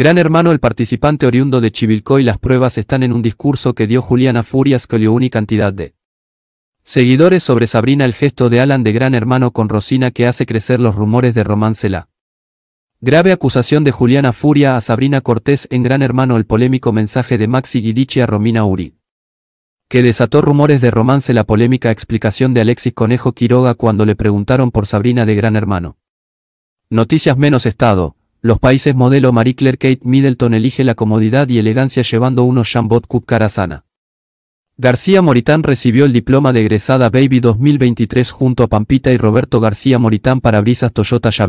Gran hermano el participante oriundo de Chivilcoy las pruebas están en un discurso que dio Juliana Furias que dio una cantidad de seguidores sobre Sabrina el gesto de Alan de Gran hermano con Rosina que hace crecer los rumores de romance la grave acusación de Juliana Furia a Sabrina Cortés en Gran hermano el polémico mensaje de Maxi Guidici a Romina Uri que desató rumores de romance la polémica explicación de Alexis Conejo Quiroga cuando le preguntaron por Sabrina de Gran Hermano. Noticias menos Estado, los países modelo Marie Claire Kate Middleton elige la comodidad y elegancia llevando unos Jambot Cup Carasana. García Moritán recibió el diploma de egresada Baby 2023 junto a Pampita y Roberto García Moritán para brisas Toyota ya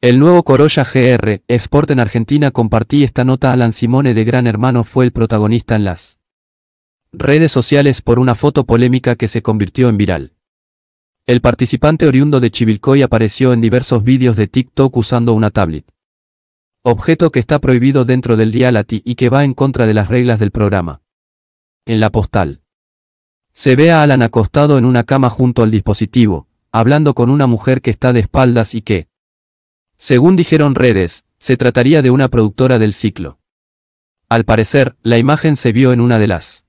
El nuevo Corolla GR, Sport en Argentina compartí esta nota Alan Simone de Gran Hermano fue el protagonista en las redes sociales por una foto polémica que se convirtió en viral. El participante oriundo de Chivilcoy apareció en diversos vídeos de TikTok usando una tablet. Objeto que está prohibido dentro del reality y que va en contra de las reglas del programa. En la postal. Se ve a Alan acostado en una cama junto al dispositivo, hablando con una mujer que está de espaldas y que, según dijeron redes, se trataría de una productora del ciclo. Al parecer, la imagen se vio en una de las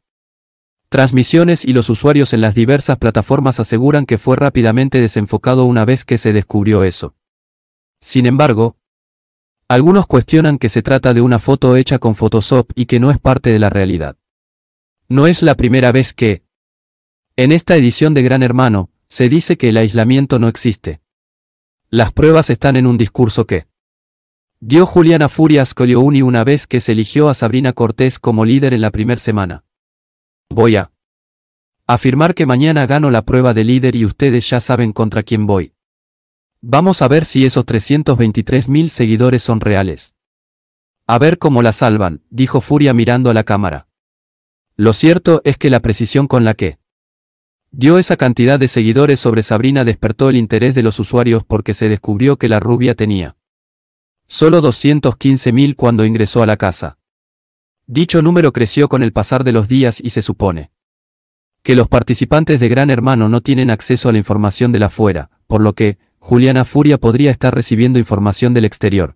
transmisiones y los usuarios en las diversas plataformas aseguran que fue rápidamente desenfocado una vez que se descubrió eso. Sin embargo, algunos cuestionan que se trata de una foto hecha con Photoshop y que no es parte de la realidad. No es la primera vez que, en esta edición de Gran Hermano, se dice que el aislamiento no existe. Las pruebas están en un discurso que dio Juliana Furias Colioni una vez que se eligió a Sabrina Cortés como líder en la primera semana voy a afirmar que mañana gano la prueba de líder y ustedes ya saben contra quién voy. Vamos a ver si esos 323.000 seguidores son reales. A ver cómo la salvan, dijo Furia mirando a la cámara. Lo cierto es que la precisión con la que dio esa cantidad de seguidores sobre Sabrina despertó el interés de los usuarios porque se descubrió que la rubia tenía solo 215.000 cuando ingresó a la casa. Dicho número creció con el pasar de los días y se supone que los participantes de Gran Hermano no tienen acceso a la información de la fuera, por lo que, Juliana Furia podría estar recibiendo información del exterior.